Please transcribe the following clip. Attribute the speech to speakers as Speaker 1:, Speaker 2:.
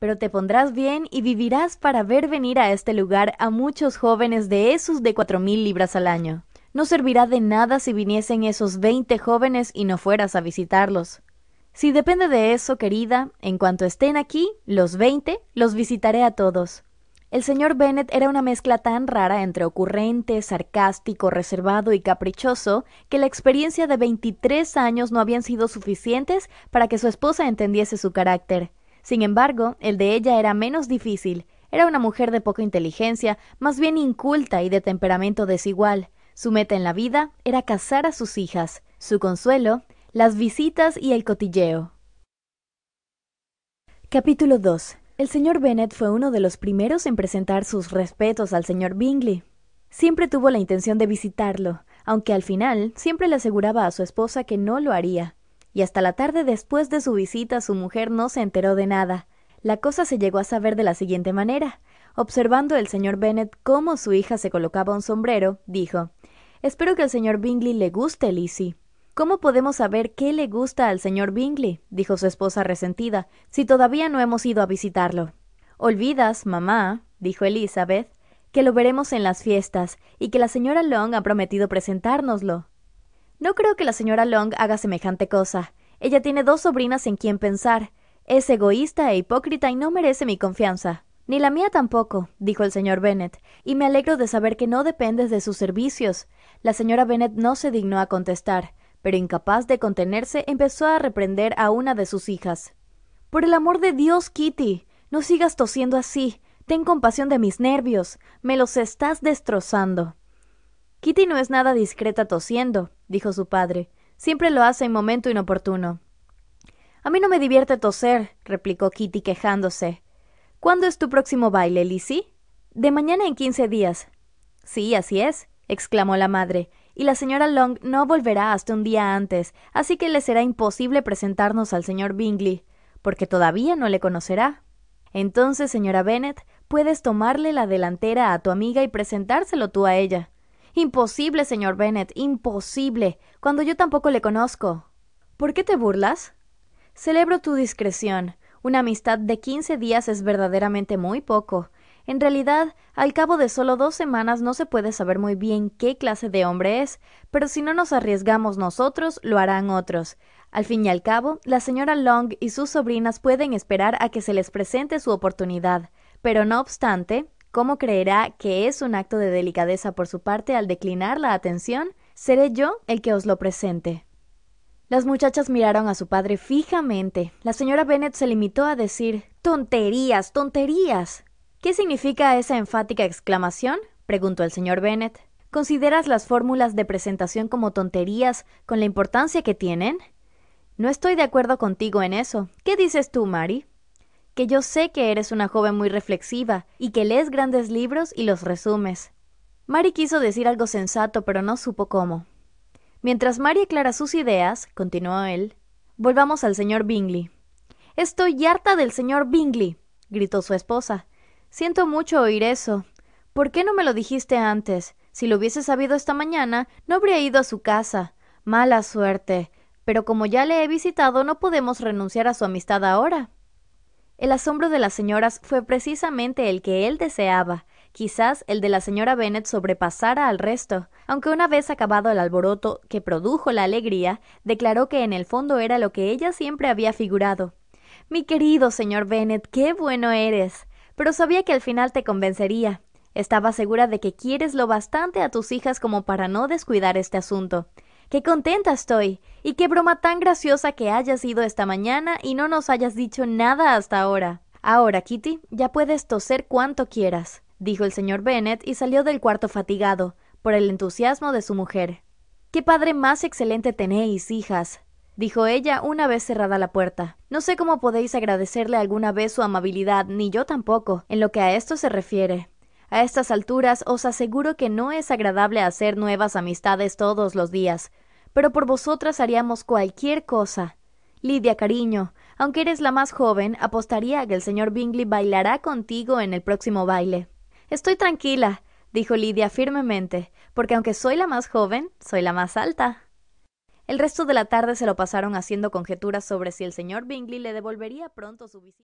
Speaker 1: Pero te pondrás bien y vivirás para ver venir a este lugar a muchos jóvenes de esos de cuatro mil libras al año. No servirá de nada si viniesen esos veinte jóvenes y no fueras a visitarlos. Si depende de eso, querida, en cuanto estén aquí, los veinte, los visitaré a todos. El señor Bennett era una mezcla tan rara entre ocurrente, sarcástico, reservado y caprichoso que la experiencia de 23 años no habían sido suficientes para que su esposa entendiese su carácter. Sin embargo, el de ella era menos difícil. Era una mujer de poca inteligencia, más bien inculta y de temperamento desigual. Su meta en la vida era casar a sus hijas. Su consuelo, las visitas y el cotilleo. Capítulo 2. El señor Bennett fue uno de los primeros en presentar sus respetos al señor Bingley. Siempre tuvo la intención de visitarlo, aunque al final siempre le aseguraba a su esposa que no lo haría y hasta la tarde después de su visita su mujer no se enteró de nada. La cosa se llegó a saber de la siguiente manera. Observando el señor Bennett cómo su hija se colocaba un sombrero, dijo Espero que al señor Bingley le guste, Lizzie. ¿Cómo podemos saber qué le gusta al señor Bingley? dijo su esposa resentida, si todavía no hemos ido a visitarlo. Olvidas, mamá, dijo Elizabeth, que lo veremos en las fiestas, y que la señora Long ha prometido presentárnoslo. No creo que la señora Long haga semejante cosa. Ella tiene dos sobrinas en quien pensar. Es egoísta e hipócrita y no merece mi confianza. Ni la mía tampoco, dijo el señor Bennet, y me alegro de saber que no dependes de sus servicios. La señora Bennet no se dignó a contestar, pero incapaz de contenerse empezó a reprender a una de sus hijas. Por el amor de Dios, Kitty, no sigas tosiendo así. Ten compasión de mis nervios. Me los estás destrozando. Kitty no es nada discreta tosiendo, dijo su padre. Siempre lo hace en momento inoportuno. A mí no me divierte toser, replicó Kitty quejándose. ¿Cuándo es tu próximo baile, Lizzie? De mañana en quince días. Sí, así es, exclamó la madre, y la señora Long no volverá hasta un día antes, así que le será imposible presentarnos al señor Bingley, porque todavía no le conocerá. Entonces, señora Bennet, puedes tomarle la delantera a tu amiga y presentárselo tú a ella. Imposible, señor Bennett, imposible, cuando yo tampoco le conozco. ¿Por qué te burlas? Celebro tu discreción. Una amistad de quince días es verdaderamente muy poco. En realidad, al cabo de solo dos semanas no se puede saber muy bien qué clase de hombre es, pero si no nos arriesgamos nosotros, lo harán otros. Al fin y al cabo, la señora Long y sus sobrinas pueden esperar a que se les presente su oportunidad. Pero no obstante, ¿Cómo creerá que es un acto de delicadeza por su parte al declinar la atención? Seré yo el que os lo presente. Las muchachas miraron a su padre fijamente. La señora Bennet se limitó a decir Tonterías, tonterías. ¿Qué significa esa enfática exclamación? preguntó el señor Bennet. ¿Consideras las fórmulas de presentación como tonterías con la importancia que tienen? No estoy de acuerdo contigo en eso. ¿Qué dices tú, Mary? que yo sé que eres una joven muy reflexiva y que lees grandes libros y los resumes. Mari quiso decir algo sensato, pero no supo cómo. Mientras Mari aclara sus ideas, continuó él, volvamos al señor Bingley. Estoy harta del señor Bingley, gritó su esposa. Siento mucho oír eso. ¿Por qué no me lo dijiste antes? Si lo hubiese sabido esta mañana, no habría ido a su casa. Mala suerte. Pero como ya le he visitado, no podemos renunciar a su amistad ahora. El asombro de las señoras fue precisamente el que él deseaba. Quizás el de la señora Bennet sobrepasara al resto, aunque una vez acabado el alboroto que produjo la alegría, declaró que en el fondo era lo que ella siempre había figurado. Mi querido señor Bennet, qué bueno eres. Pero sabía que al final te convencería. Estaba segura de que quieres lo bastante a tus hijas como para no descuidar este asunto. Qué contenta estoy. Y qué broma tan graciosa que hayas ido esta mañana y no nos hayas dicho nada hasta ahora. Ahora, Kitty, ya puedes toser cuanto quieras, dijo el señor Bennet y salió del cuarto fatigado, por el entusiasmo de su mujer. Qué padre más excelente tenéis, hijas, dijo ella una vez cerrada la puerta. No sé cómo podéis agradecerle alguna vez su amabilidad, ni yo tampoco, en lo que a esto se refiere. A estas alturas os aseguro que no es agradable hacer nuevas amistades todos los días, pero por vosotras haríamos cualquier cosa. Lidia, cariño, aunque eres la más joven, apostaría que el señor Bingley bailará contigo en el próximo baile. Estoy tranquila, dijo Lidia firmemente, porque aunque soy la más joven, soy la más alta. El resto de la tarde se lo pasaron haciendo conjeturas sobre si el señor Bingley le devolvería pronto su visita.